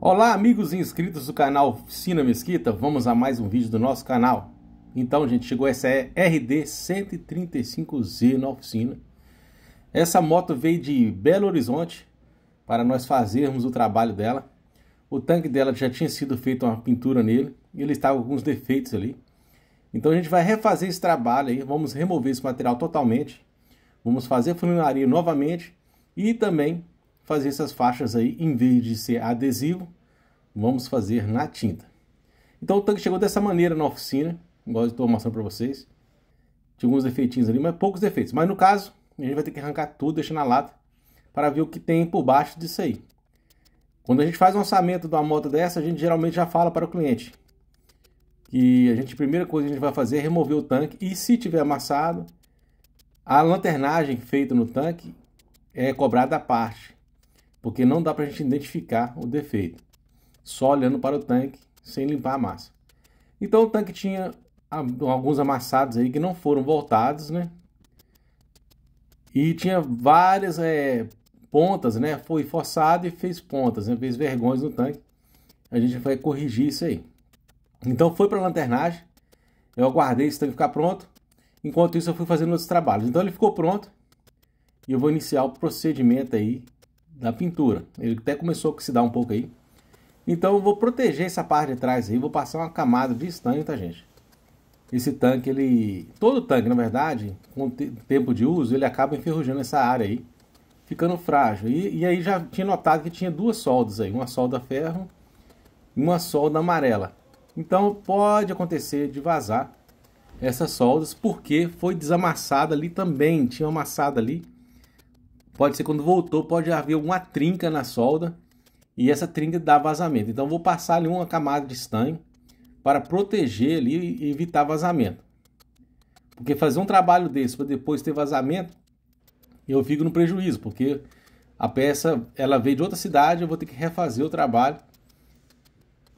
Olá, amigos e inscritos do canal Oficina Mesquita. Vamos a mais um vídeo do nosso canal. Então, gente, chegou essa RD 135Z na oficina. Essa moto veio de Belo Horizonte para nós fazermos o trabalho dela. O tanque dela já tinha sido feita uma pintura nele e ele estava com alguns defeitos ali. Então a gente vai refazer esse trabalho aí, vamos remover esse material totalmente, vamos fazer funilaria novamente e também fazer essas faixas aí, em vez de ser adesivo, vamos fazer na tinta. Então o tanque chegou dessa maneira na oficina, igual estou mostrando para vocês. Tinha alguns defeitinhos ali, mas poucos defeitos. Mas no caso, a gente vai ter que arrancar tudo, deixar na lata, para ver o que tem por baixo disso aí. Quando a gente faz um orçamento de uma moto dessa, a gente geralmente já fala para o cliente que a gente a primeira coisa que a gente vai fazer é remover o tanque e se tiver amassado, a lanternagem feita no tanque é cobrada à parte porque não dá para a gente identificar o defeito, só olhando para o tanque sem limpar a massa. Então o tanque tinha alguns amassados aí que não foram voltados, né? E tinha várias é, pontas, né? Foi forçado e fez pontas, né? fez vergonhas no tanque. A gente vai corrigir isso aí. Então foi para a lanternagem. Eu aguardei esse tanque ficar pronto. Enquanto isso, eu fui fazendo outros trabalhos. Então ele ficou pronto. E eu vou iniciar o procedimento aí da pintura. Ele até começou a oxidar um pouco aí. Então eu vou proteger essa parte de trás aí, vou passar uma camada de estanho, tá gente? Esse tanque, ele... Todo tanque, na verdade, com o tempo de uso, ele acaba enferrujando essa área aí, ficando frágil. E, e aí já tinha notado que tinha duas soldas aí, uma solda ferro e uma solda amarela. Então pode acontecer de vazar essas soldas, porque foi desamassada ali também, tinha amassado ali Pode ser quando voltou, pode haver alguma trinca na solda e essa trinca dá vazamento. Então vou passar ali uma camada de estanho para proteger ali e evitar vazamento. Porque fazer um trabalho desse para depois ter vazamento, eu fico no prejuízo, porque a peça ela veio de outra cidade, eu vou ter que refazer o trabalho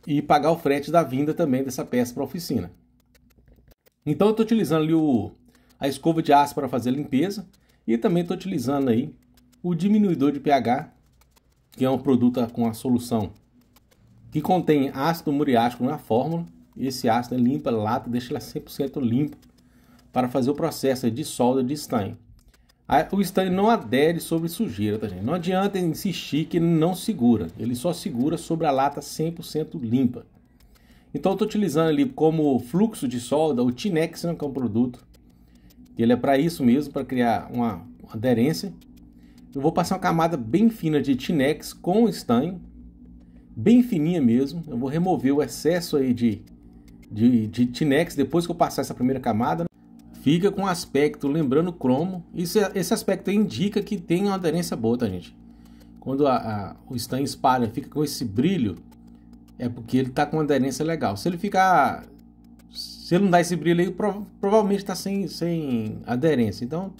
e pagar o frete da vinda também dessa peça para a oficina. Então eu estou utilizando ali o, a escova de aço para fazer a limpeza e também estou utilizando aí o diminuidor de pH, que é um produto com a solução que contém ácido muriático na fórmula. Esse ácido é limpa é a lata, deixa ela 100% limpa para fazer o processo de solda de stain. O stain não adere sobre sujeira, tá gente? Não adianta insistir que não segura. Ele só segura sobre a lata 100% limpa. Então eu estou utilizando ali como fluxo de solda o Tinex, que é um produto. Ele é para isso mesmo, para criar uma aderência eu vou passar uma camada bem fina de Tinex com estanho, bem fininha mesmo. Eu vou remover o excesso aí de, de, de Tinex depois que eu passar essa primeira camada. Fica com aspecto lembrando cromo. Isso, é, esse aspecto indica que tem uma aderência boa, tá, gente? Quando a, a, o estanho espalha, fica com esse brilho, é porque ele tá com uma aderência legal. Se ele ficar se ele não dá esse brilho aí, provavelmente está sem, sem aderência. Então,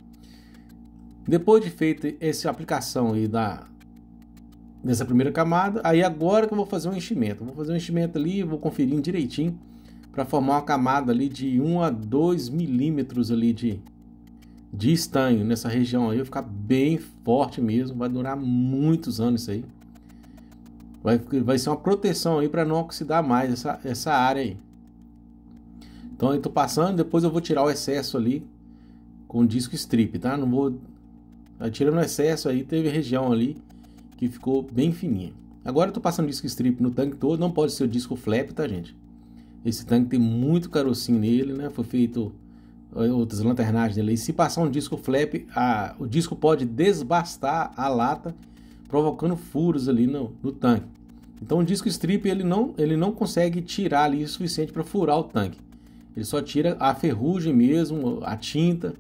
depois de feita essa aplicação e da dessa primeira camada, aí agora que eu vou fazer um enchimento. Vou fazer um enchimento ali, vou conferir direitinho para formar uma camada ali de 1 a 2 milímetros ali de, de estanho nessa região aí. Vai ficar bem forte mesmo, vai durar muitos anos isso aí. Vai, vai ser uma proteção aí para não oxidar mais essa, essa área aí. Então eu tô passando, depois eu vou tirar o excesso ali com disco strip, tá? Não vou Atira no excesso aí, teve região ali que ficou bem fininha. Agora eu tô passando disco strip no tanque todo, não pode ser o disco flap, tá gente? Esse tanque tem muito carocinho nele, né? Foi feito eh, outras lanternagens nele. E se passar um disco flap, a, o disco pode desbastar a lata, provocando furos ali no, no tanque. Então o disco strip ele não, ele não consegue tirar ali o suficiente para furar o tanque. Ele só tira a ferrugem mesmo, a tinta,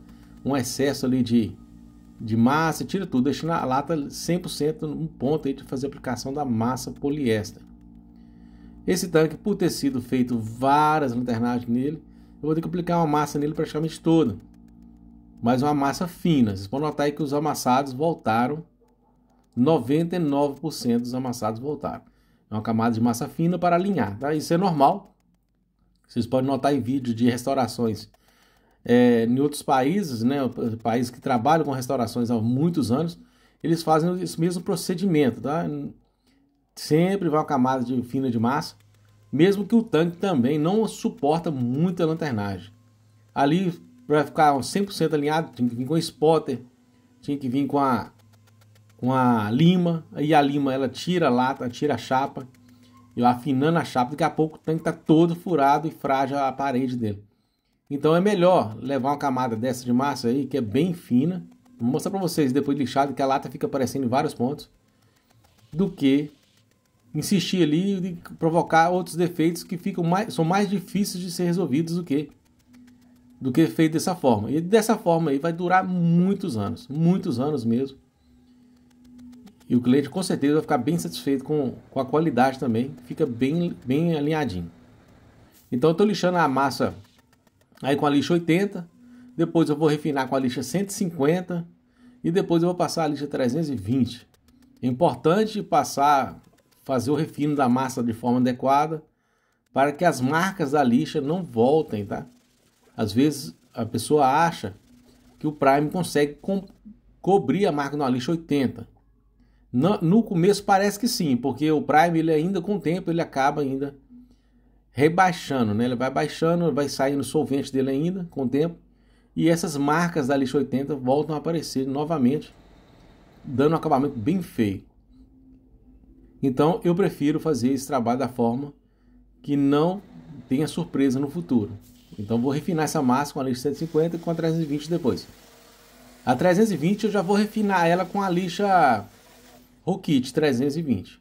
um excesso ali de de massa, tira tudo, deixando a lata 100% no ponto aí de fazer a aplicação da massa poliéster. Esse tanque, por ter sido feito várias lanternagens nele, eu vou ter que aplicar uma massa nele praticamente toda, mas uma massa fina. Vocês podem notar aí que os amassados voltaram, 99% dos amassados voltaram. É uma camada de massa fina para alinhar, tá? Isso é normal. Vocês podem notar em vídeo de restaurações é, em outros países, né, países que trabalham com restaurações há muitos anos, eles fazem esse mesmo procedimento, tá? Sempre vai uma camada de, fina de massa, mesmo que o tanque também não suporta muita lanternagem. Ali, para ficar 100% alinhado, tinha que vir com a spotter, tinha que vir com a, com a lima, aí a lima ela tira a lata, tira a chapa, e afinando a chapa, daqui a pouco o tanque está todo furado e frágil a parede dele. Então é melhor levar uma camada dessa de massa aí, que é bem fina. Vou mostrar para vocês depois de lixado que a lata fica aparecendo em vários pontos. Do que insistir ali e provocar outros defeitos que ficam mais, são mais difíceis de ser resolvidos do que do que feito dessa forma. E dessa forma aí vai durar muitos anos, muitos anos mesmo. E o cliente com certeza vai ficar bem satisfeito com, com a qualidade também, fica bem, bem alinhadinho. Então eu estou lixando a massa Aí com a lixa 80, depois eu vou refinar com a lixa 150 e depois eu vou passar a lixa 320. É importante passar, fazer o refino da massa de forma adequada para que as marcas da lixa não voltem, tá? Às vezes a pessoa acha que o prime consegue co cobrir a marca na lixa 80. No, no, começo parece que sim, porque o prime ele ainda com o tempo ele acaba ainda rebaixando, né? Ele vai baixando, vai saindo solvente dele ainda com o tempo. E essas marcas da lixa 80 voltam a aparecer novamente, dando um acabamento bem feio. Então eu prefiro fazer esse trabalho da forma que não tenha surpresa no futuro. Então vou refinar essa massa com a lixa 150 e com a 320 depois. A 320 eu já vou refinar ela com a lixa Rokit 320.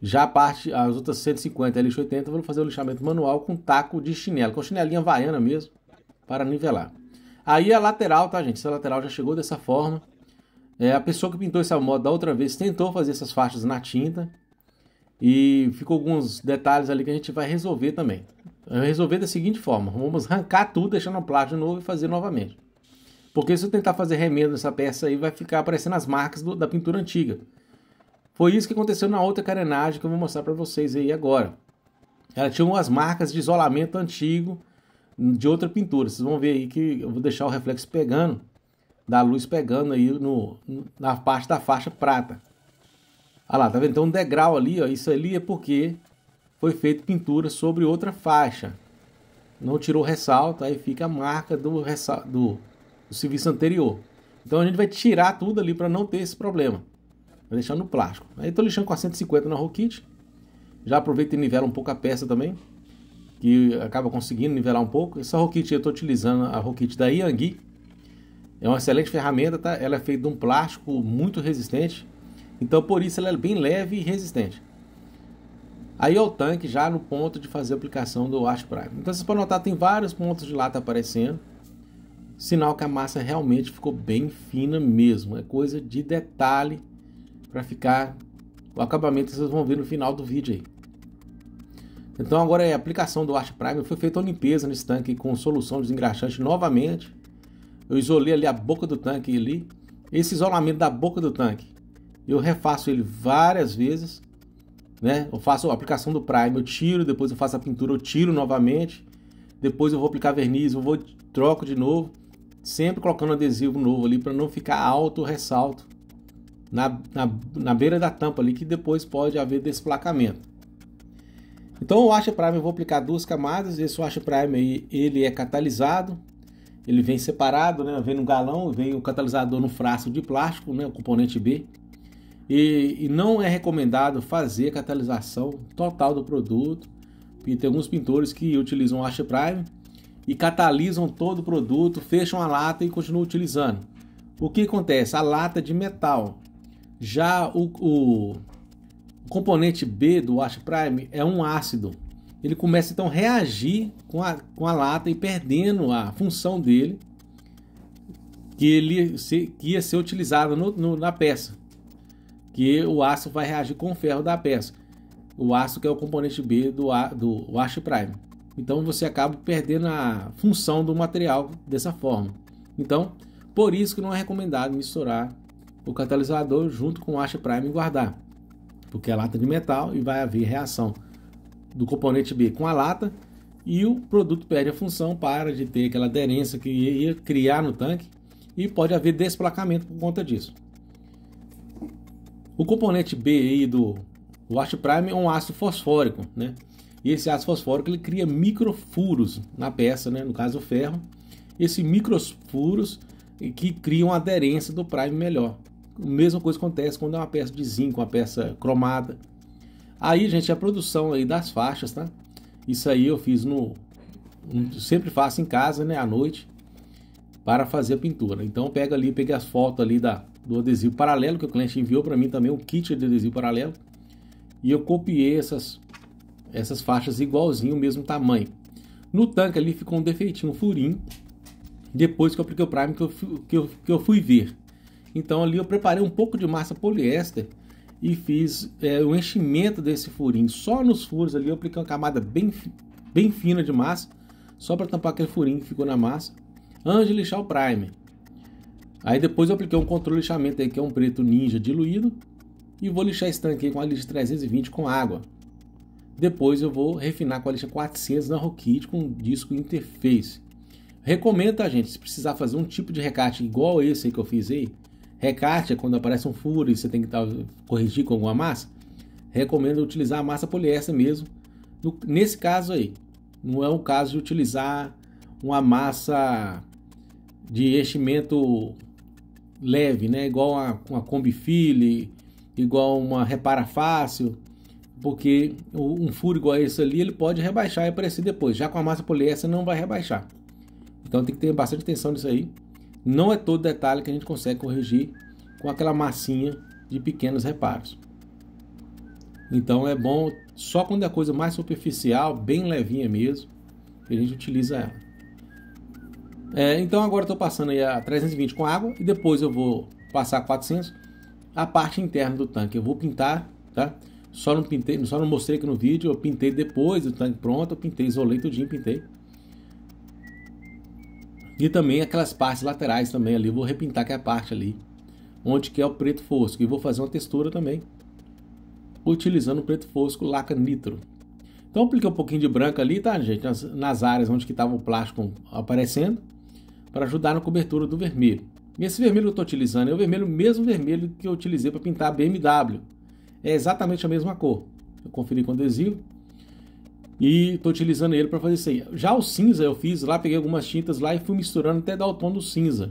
Já a parte, as outras 150 e lixo 80, vamos fazer o lixamento manual com taco de chinelo, com chinelinha vaiana mesmo, para nivelar. Aí é a lateral, tá, gente? Essa lateral já chegou dessa forma. É, a pessoa que pintou essa moto da outra vez tentou fazer essas faixas na tinta. E ficou alguns detalhes ali que a gente vai resolver também. Resolver da seguinte forma: vamos arrancar tudo, deixar no plástico de novo e fazer novamente. Porque se eu tentar fazer remendo nessa peça aí, vai ficar aparecendo as marcas do, da pintura antiga. Foi isso que aconteceu na outra carenagem que eu vou mostrar para vocês aí agora. Ela tinha umas marcas de isolamento antigo de outra pintura. Vocês vão ver aí que eu vou deixar o reflexo pegando, da luz pegando aí no, na parte da faixa prata. Olha lá, tá vendo? Então um degrau ali, ó, isso ali é porque foi feita pintura sobre outra faixa. Não tirou ressalto, aí fica a marca do, do, do serviço anterior. Então a gente vai tirar tudo ali para não ter esse problema. Vai deixar no plástico. Aí estou lixando com a 150 na Rokit. Já aproveito e nivelo um pouco a peça também. Que acaba conseguindo nivelar um pouco. Essa Rokit eu estou utilizando a Rokit da Yangui. É uma excelente ferramenta, tá? Ela é feita de um plástico muito resistente. Então por isso ela é bem leve e resistente. Aí é o tanque já no ponto de fazer a aplicação do Ash Prime. Então vocês podem notar, tem vários pontos de lata aparecendo. Sinal que a massa realmente ficou bem fina mesmo. É coisa de detalhe para ficar o acabamento vocês vão ver no final do vídeo aí. Então agora é a aplicação do Art prime foi feita a limpeza nesse tanque com solução desengraxante novamente. Eu isolei ali a boca do tanque ali. Esse isolamento da boca do tanque, eu refaço ele várias vezes, né? Eu faço a aplicação do prime eu tiro, depois eu faço a pintura, eu tiro novamente. Depois eu vou aplicar verniz, eu vou troco de novo, sempre colocando adesivo novo ali para não ficar alto o ressalto na, na, na beira da tampa ali, que depois pode haver desplacamento. Então o Washer Prime eu vou aplicar duas camadas, esse Washer Prime aí, ele é catalisado, ele vem separado, né? vem no galão, vem o catalisador no frasco de plástico, né? o componente B, e, e, não é recomendado fazer a catalisação total do produto. E tem alguns pintores que utilizam Ash Prime e catalisam todo o produto, fecham a lata e continuam utilizando. O que acontece? A lata é de metal já o, o, componente B do Wash Prime é um ácido. Ele começa então a reagir com a, com a lata e perdendo a função dele, que, ele, que ia ser utilizada na peça. Que o aço vai reagir com o ferro da peça. O aço que é o componente B do, do Wash Prime. Então você acaba perdendo a função do material dessa forma. Então, por isso que não é recomendado misturar o catalisador junto com o hash prime guardar, porque é lata de metal e vai haver reação do componente B com a lata e o produto perde a função, para de ter aquela aderência que ia criar no tanque e pode haver desplacamento por conta disso. O componente B aí do Wash Prime é um ácido fosfórico, né? E esse ácido fosfórico ele cria microfuros na peça, né? No caso o ferro, esses microfuros que criam aderência do prime melhor. A mesma coisa acontece quando é uma peça de zinco, uma peça cromada. Aí, gente, a produção aí das faixas, tá? Isso aí eu fiz no... Sempre faço em casa, né? À noite. Para fazer a pintura. Então, pega ali, peguei as fotos ali da, do adesivo paralelo, que o cliente enviou para mim também, um kit de adesivo paralelo. E eu copiei essas, essas faixas igualzinho, o mesmo tamanho. No tanque ali ficou um defeitinho, um furinho. Depois que eu apliquei o prime, que eu, que eu, que eu fui ver. Então ali eu preparei um pouco de massa poliéster e fiz é, o enchimento desse furinho. Só nos furos ali eu apliquei uma camada bem, bem fina de massa, só para tampar aquele furinho que ficou na massa, antes de lixar o primer. Aí depois eu apliquei um controle de lixamento aí, que é um preto ninja diluído, e vou lixar esse tanque com a lixa 320 com água. Depois eu vou refinar com a lixa 400 na Rockit com disco interface. Recomendo, tá, gente, se precisar fazer um tipo de recate igual esse aí que eu fiz aí, Recarte é quando aparece um furo e você tem que tá, corrigir com alguma massa. Recomendo utilizar a massa poliéster mesmo, no, nesse caso aí. Não é o caso de utilizar uma massa de enchimento leve, né? Igual uma, uma Kombi File, igual uma Repara Fácil, porque um furo igual esse ali, ele pode rebaixar e aparecer depois. Já com a massa poliéster não vai rebaixar. Então tem que ter bastante atenção nisso aí. Não é todo detalhe que a gente consegue corrigir com aquela massinha de pequenos reparos. Então é bom só quando é a coisa mais superficial, bem levinha mesmo, que a gente utiliza ela. É, então agora estou passando a 320 com água e depois eu vou passar a 400. A parte interna do tanque eu vou pintar, tá? Só não pintei, só não mostrei aqui no vídeo, eu pintei depois do tanque pronto, eu pintei, isolei tudinho, pintei. E também aquelas partes laterais também ali, vou repintar que é a parte ali, onde que é o preto fosco. E vou fazer uma textura também, utilizando o preto fosco laca nitro. Então apliquei um pouquinho de branco ali, tá gente, nas, nas áreas onde que estava o plástico aparecendo, para ajudar na cobertura do vermelho. E esse vermelho que eu estou utilizando é o vermelho, mesmo vermelho que eu utilizei para pintar a BMW. É exatamente a mesma cor. Eu conferi com o adesivo, e estou utilizando ele para fazer isso aí. Já o cinza eu fiz lá, peguei algumas tintas lá e fui misturando até dar o tom do cinza.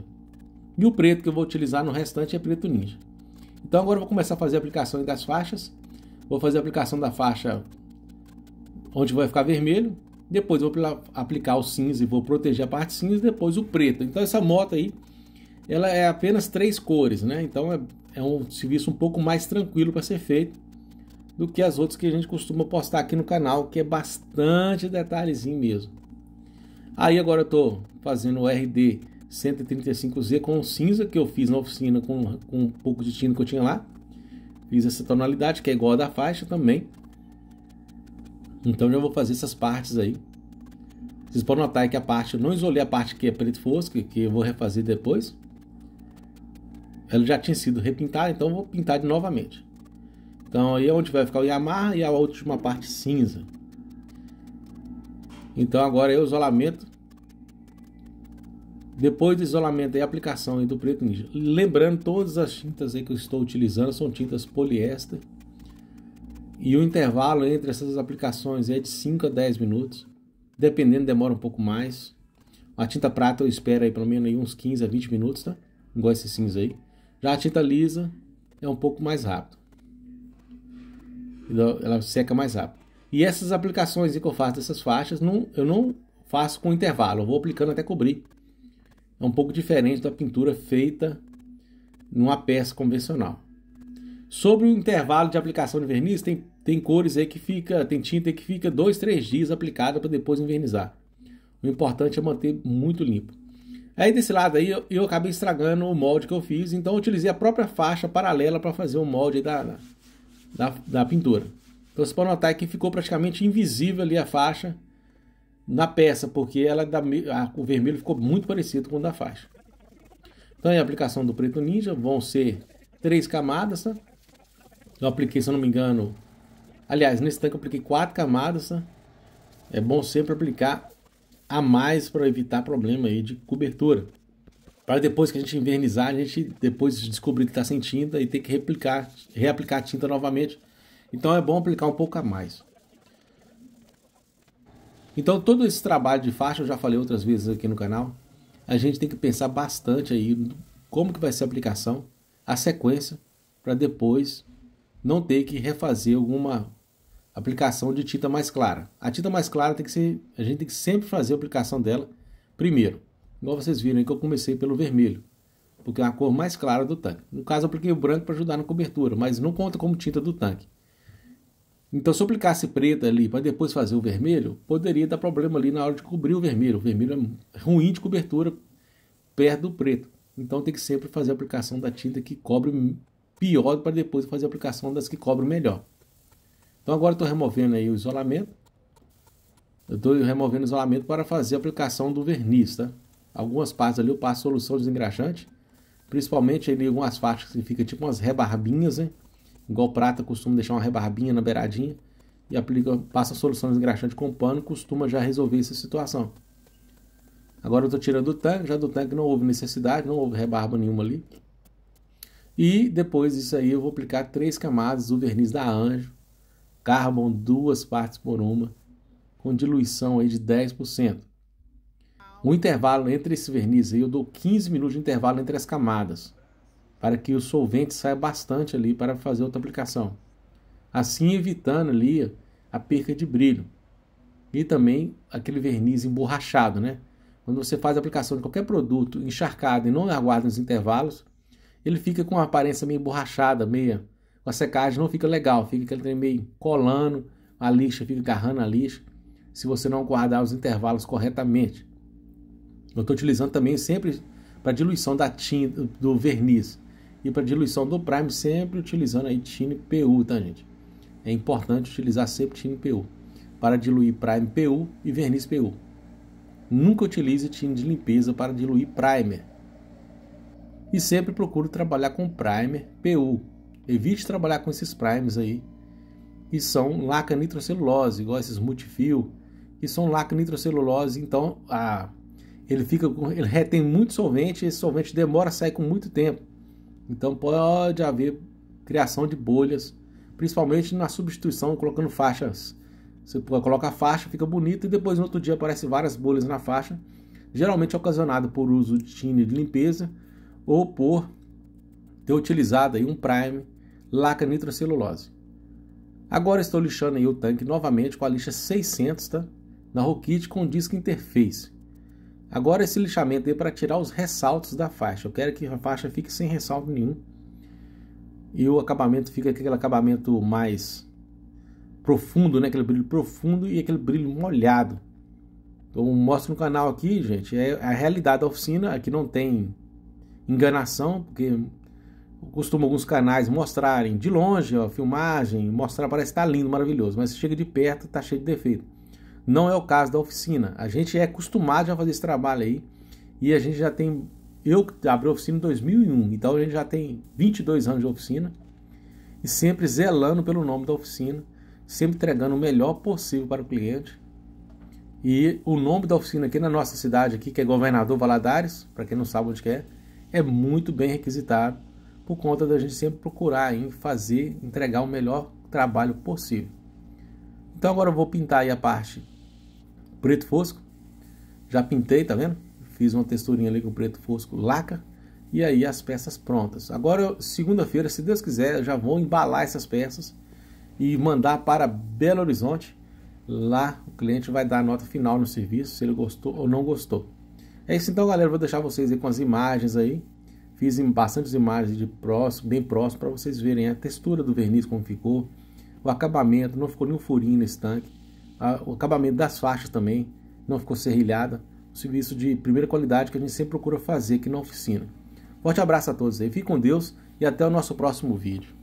E o preto que eu vou utilizar no restante é preto ninja. Então agora eu vou começar a fazer a aplicação das faixas. Vou fazer a aplicação da faixa onde vai ficar vermelho. Depois vou aplicar o cinza e vou proteger a parte cinza. Depois o preto. Então essa moto aí, ela é apenas três cores, né? Então é, é um serviço um pouco mais tranquilo para ser feito do que as outras que a gente costuma postar aqui no canal, que é bastante detalhezinho mesmo. Aí agora eu estou fazendo o RD 135Z com cinza que eu fiz na oficina com, com um pouco de tinta que eu tinha lá. Fiz essa tonalidade que é igual a da faixa também. Então já vou fazer essas partes aí. Vocês podem notar que a parte, eu não isolei a parte que é preto fosco, que eu vou refazer depois. Ela já tinha sido repintada, então vou pintar de novamente. Então aí é onde vai ficar o Yamaha e a última parte cinza. Então agora é o isolamento. Depois do isolamento e aplicação aí do preto ninja. Lembrando, todas as tintas aí que eu estou utilizando são tintas poliéster. E o intervalo entre essas aplicações é de 5 a 10 minutos. Dependendo, demora um pouco mais. A tinta prata eu espero aí pelo menos aí uns 15 a 20 minutos, tá? Igual esse cinza aí. Já a tinta lisa é um pouco mais rápido ela seca mais rápido. E essas aplicações que eu faço dessas faixas, não, eu não faço com intervalo, eu vou aplicando até cobrir. É um pouco diferente da pintura feita numa peça convencional. Sobre o intervalo de aplicação de verniz, tem, tem cores aí que fica, tem tinta que fica dois três dias aplicada para depois envernizar. O importante é manter muito limpo. Aí desse lado aí eu, eu acabei estragando o molde que eu fiz, então eu utilizei a própria faixa paralela para fazer o molde da, da, da pintura. Então pode notar que ficou praticamente invisível ali a faixa na peça, porque ela da, a, o vermelho ficou muito parecido com o da faixa. Então a aplicação do preto ninja vão ser três camadas. Tá? Eu apliquei, se eu não me engano, aliás, nesse tanque eu apliquei quatro camadas. Tá? É bom sempre aplicar a mais para evitar problema aí de cobertura para depois que a gente invernizar, a gente depois descobrir que está sem tinta e ter que replicar, reaplicar a tinta novamente. Então é bom aplicar um pouco a mais. Então todo esse trabalho de faixa, eu já falei outras vezes aqui no canal, a gente tem que pensar bastante aí como que vai ser a aplicação, a sequência, para depois não ter que refazer alguma aplicação de tinta mais clara. A tinta mais clara tem que ser, a gente tem que sempre fazer a aplicação dela primeiro Igual vocês viram aí que eu comecei pelo vermelho, porque é a cor mais clara do tanque. No caso, eu apliquei o branco para ajudar na cobertura, mas não conta como tinta do tanque. Então, se eu aplicasse preta ali para depois fazer o vermelho, poderia dar problema ali na hora de cobrir o vermelho. O vermelho é ruim de cobertura perto do preto. Então, tem que sempre fazer a aplicação da tinta que cobre pior para depois fazer a aplicação das que cobrem melhor. Então, agora estou removendo aí o isolamento. Eu estou removendo o isolamento para fazer a aplicação do verniz, tá? algumas partes ali eu passo solução desengraxante, principalmente em algumas faixas que fica tipo umas rebarbinhas, né? igual prata costuma deixar uma rebarbinha na beiradinha e aplica, passa solução desengraxante com pano, costuma já resolver essa situação. Agora eu estou tirando o tanque, já do tanque não houve necessidade, não houve rebarba nenhuma ali. E depois disso aí eu vou aplicar três camadas do verniz da Anjo, Carbon duas partes por uma, com diluição aí de 10%. O intervalo entre esse verniz aí, eu dou 15 minutos de intervalo entre as camadas, para que o solvente saia bastante ali para fazer outra aplicação. Assim evitando ali a perca de brilho. E também aquele verniz emborrachado, né? Quando você faz a aplicação de qualquer produto encharcado e não aguarda os intervalos, ele fica com uma aparência meio emborrachada, meia. A secagem não fica legal, fica aquele trem meio colando, a lixa fica agarrando a lixa, se você não guardar os intervalos corretamente. Eu estou utilizando também sempre para diluição da do verniz. E para diluição do prime, sempre utilizando aí tine PU, tá gente? É importante utilizar sempre tine PU. Para diluir prime PU e verniz PU. Nunca utilize tine de limpeza para diluir primer. E sempre procuro trabalhar com primer PU. Evite trabalhar com esses primes aí, que são laca nitrocelulose, igual esses multifil, que são laca nitrocelulose. Então, a ele fica ele retém muito solvente, e esse solvente demora a sair com muito tempo. Então pode haver criação de bolhas, principalmente na substituição, colocando faixas. Você coloca a faixa, fica bonito e depois no outro dia aparecem várias bolhas na faixa, geralmente ocasionado por uso de thinner de limpeza ou por ter utilizado aí um prime laca nitrocelulose. Agora estou lixando aí o tanque novamente com a lixa 600, tá? Na Rockit com disco interface. Agora esse lixamento é para tirar os ressaltos da faixa. Eu quero que a faixa fique sem ressalto nenhum. E o acabamento fica aquele acabamento mais profundo, né? Aquele brilho profundo e aquele brilho molhado. Então mostro no canal aqui, gente, é a realidade da oficina. Aqui não tem enganação, porque costumo alguns canais mostrarem de longe a filmagem, mostrar parece que tá lindo, maravilhoso, mas chega de perto, tá cheio de defeito. Não é o caso da oficina. A gente é acostumado a fazer esse trabalho aí e a gente já tem. Eu abri a oficina em 2001, então a gente já tem 22 anos de oficina e sempre zelando pelo nome da oficina, sempre entregando o melhor possível para o cliente. E o nome da oficina aqui na nossa cidade aqui, que é Governador Valadares, para quem não sabe onde é, é muito bem requisitado por conta da gente sempre procurar em fazer, entregar o melhor trabalho possível. Então agora eu vou pintar aí a parte preto fosco. Já pintei, tá vendo? Fiz uma texturinha ali com preto fosco, laca. E aí as peças prontas. Agora, segunda-feira, se Deus quiser, eu já vou embalar essas peças e mandar para Belo Horizonte. Lá o cliente vai dar a nota final no serviço, se ele gostou ou não gostou. É isso então, galera. Vou deixar vocês aí com as imagens aí. Fiz bastantes imagens de próximo, bem próximo, para vocês verem a textura do verniz como ficou, o acabamento, não ficou nenhum furinho nesse tanque o acabamento das faixas também não ficou serrilhada. Um serviço de primeira qualidade que a gente sempre procura fazer aqui na oficina. Forte abraço a todos aí, fique com Deus e até o nosso próximo vídeo.